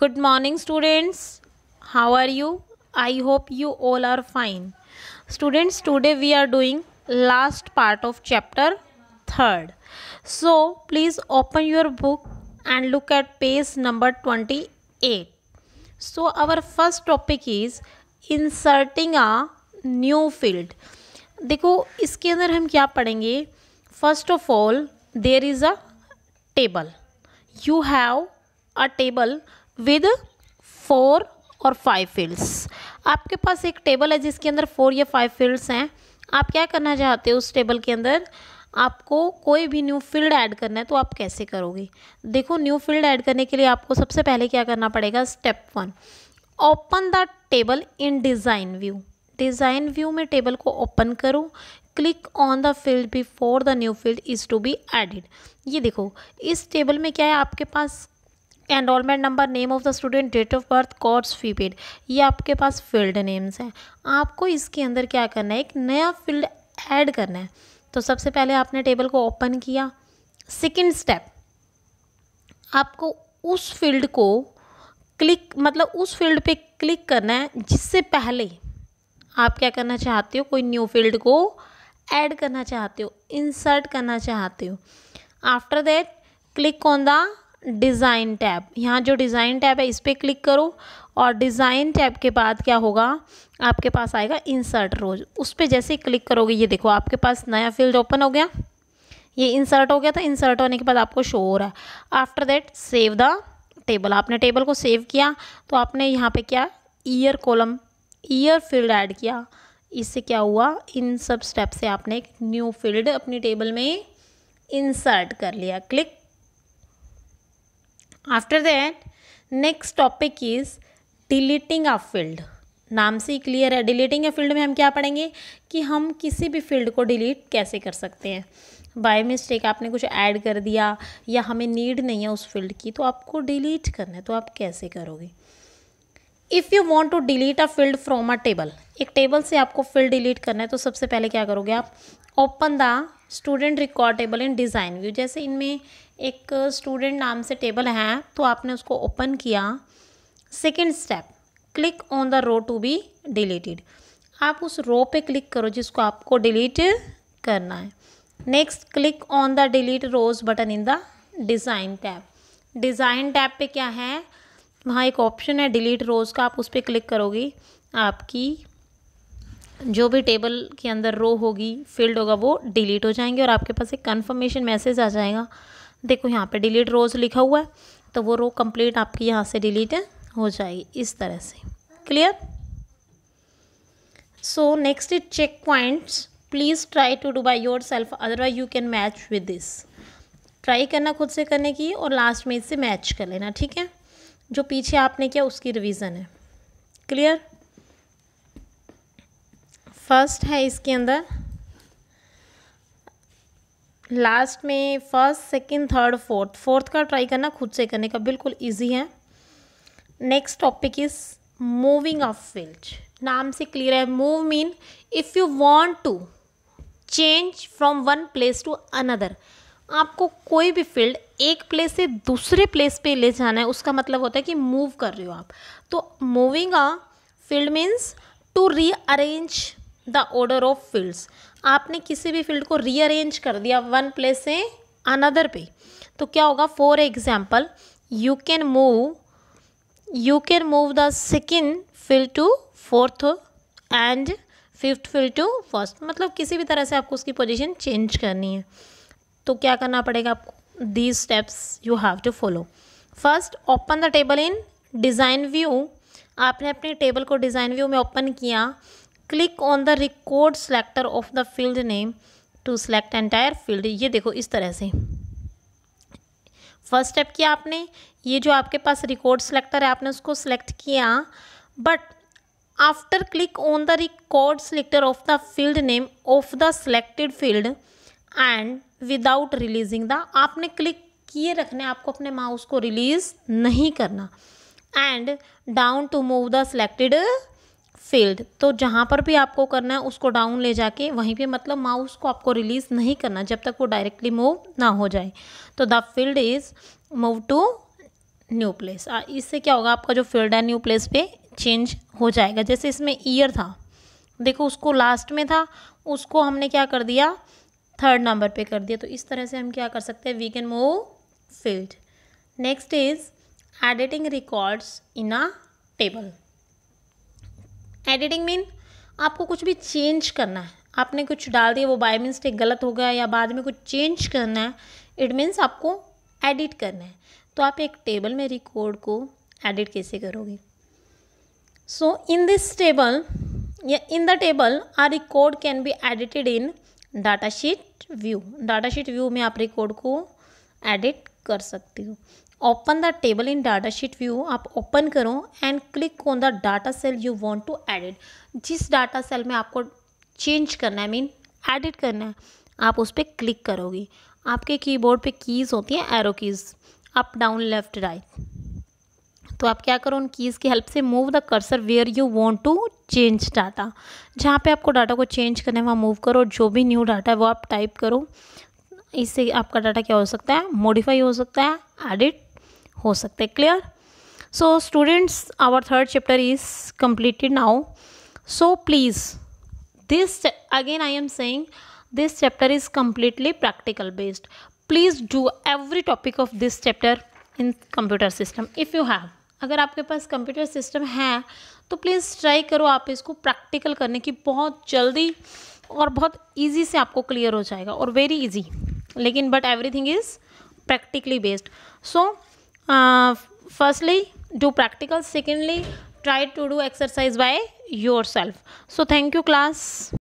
good morning students how are you i hope you all are fine students today we are doing last part of chapter third so please open your book and look at page number 28 so our first topic is inserting a new field देखो इसके अंदर हम क्या पढ़ेंगे first of all there is a table you have a table with four और five fields आपके पास एक टेबल है जिसके अंदर फोर या फाइव फील्ड्स हैं आप क्या करना चाहते हो उस टेबल के अंदर आपको कोई भी न्यू फील्ड ऐड करना है तो आप कैसे करोगे देखो न्यू फील्ड ऐड करने के लिए आपको सबसे पहले क्या करना पड़ेगा step one open the table in design view design view में टेबल को ओपन करो click on the field before the new field is to be added ये देखो इस टेबल में क्या है आपके पास enrolment number name of the student date of birth course fee paid ये आपके पास फील्ड नेम्स हैं आपको इसके अंदर क्या करना है एक नया फील्ड ऐड करना है तो सबसे पहले आपने टेबल को ओपन किया सेकेंड स्टेप आपको उस फील्ड को क्लिक मतलब उस फील्ड पे क्लिक करना है जिससे पहले आप क्या करना चाहते हो कोई न्यू फील्ड को ऐड करना चाहते हो इंसर्ट करना चाहते हो after that click on the design tab यहाँ जो डिज़ाइन टैब है इस पर क्लिक करो और डिज़ाइन टैब के बाद क्या होगा आपके पास आएगा इंसर्ट रोज उस पर जैसे क्लिक करोगे ये देखो आपके पास नया फील्ड ओपन हो गया ये इंसर्ट हो गया था इंसर्ट होने के बाद आपको शो हो रहा है after that save the table आपने टेबल को सेव किया तो आपने यहाँ पे क्या year column year field add किया इससे क्या हुआ इन सब स्टेप से आपने एक न्यू फील्ड अपनी टेबल में इंसर्ट कर लिया click after that next topic is deleting a field नाम से ही क्लियर है डिलीटिंग अ फील्ड में हम क्या पढ़ेंगे कि हम किसी भी फील्ड को डिलीट कैसे कर सकते हैं बाय मिस्टेक आपने कुछ ऐड कर दिया या हमें नीड नहीं है उस फील्ड की तो आपको डिलीट करना है तो आप कैसे करोगे if you want to delete a field from a table एक टेबल से आपको फील्ड डिलीट करना है तो सबसे पहले क्या करोगे आप open the student record table in design view जैसे इनमें एक स्टूडेंट नाम से टेबल है तो आपने उसको ओपन किया second step click on the row to be deleted आप उस रो पे क्लिक करो जिसको आपको डिलीट करना है next click on the delete rows button in the design tab design tab पे क्या है वहाँ एक ऑप्शन है डिलीट रोज़ का आप उस पर क्लिक करोगे आपकी जो भी टेबल के अंदर रो होगी फील्ड होगा वो डिलीट हो जाएंगे और आपके पास एक कन्फर्मेशन मैसेज आ जाएगा देखो यहाँ पे डिलीट रोज़ लिखा हुआ है तो वो रो कंप्लीट आपकी यहाँ से डिलीट हो जाएगी इस तरह से clear so next is checkpoints please try to do by yourself otherwise you can match with this try करना खुद से करने की और लास्ट में इससे मैच कर लेना ठीक है जो पीछे आपने किया उसकी रिवीजन है क्लियर फर्स्ट है इसके अंदर लास्ट में first second third fourth fourth का ट्राई करना खुद से करने का बिल्कुल इजी है next topic is moving of field नाम से क्लियर है move mean if you want to change from one place to another आपको कोई भी फील्ड एक प्लेस से दूसरे प्लेस पे ले जाना है उसका मतलब होता है कि मूव कर रहे हो आप तो moving a field means to rearrange the order of fields आपने किसी भी फील्ड को रीअरेंज कर दिया वन प्लेस से अनदर पे तो क्या होगा for example you can move you can move the second field to fourth and fifth field to first मतलब किसी भी तरह से आपको उसकी पोजिशन चेंज करनी है तो क्या करना पड़ेगा आपको these steps you have to follow first open the table in design view आपने अपने टेबल को डिज़ाइन व्यू में ओपन किया click on the record selector of the field name to select entire field ये देखो इस तरह से फर्स्ट स्टेप किया आपने ये जो आपके पास रिकॉर्ड सेलेक्टर है आपने उसको सेलेक्ट किया but after click on the record selector of the field name of the selected field and without releasing the आपने क्लिक किए रखने आपको अपने माउस को रिलीज नहीं करना and down to move the selected field तो जहाँ पर भी आपको करना है उसको डाउन ले जाके वहीं पे मतलब माउस को आपको रिलीज़ नहीं करना जब तक वो डायरेक्टली मूव ना हो जाए तो the field is move to new place इससे क्या होगा आपका जो फील्ड है न्यू प्लेस पे चेंज हो जाएगा जैसे इसमें ईयर था देखो उसको लास्ट में था उसको हमने क्या कर दिया थर्ड नंबर पे कर दिया तो इस तरह से हम क्या कर सकते हैं we can move field next is editing records in a table editing mean आपको कुछ भी चेंज करना है आपने कुछ डाल दिया वो बाय मिस्टेक गलत हो गया या बाद में कुछ चेंज करना है इट मीन्स आपको एडिट करना है तो आप एक टेबल में रिकॉर्ड को एडिट कैसे करोगे सो इन दिस टेबल या in the table a record can be edited in datasheet view datasheet view में आप रिकॉर्ड को एडिट कर सकते हो open the table in datasheet view आप ओपन करो and click on the data cell you want to edit जिस data cell में आपको चेंज करना है मीन एडिट करना है आप उस पर क्लिक करोगे आपके कीबोर्ड पे कीज़ होती हैं arrow keys up down left right तो आप क्या करो उन कीज़ की हेल्प से move the cursor where you want to change data जहाँ पे आपको डाटा को चेंज करना है वहाँ मूव करो जो भी न्यू डाटा है वो आप टाइप करो इससे आपका डाटा क्या हो सकता है मॉडिफाई हो सकता है एडिट हो सकता है clear so students our third chapter is completed now so please this again I am saying this chapter is completely practical based please do every topic of this chapter in computer system if you have अगर आपके पास computer system है तो please try करो आप इसको practical करने की बहुत जल्दी और बहुत ईजी से आपको क्लियर हो जाएगा और वेरी ईजी लेकिन but everything is practically based so firstly do practical secondly try to do exercise by yourself so thank you class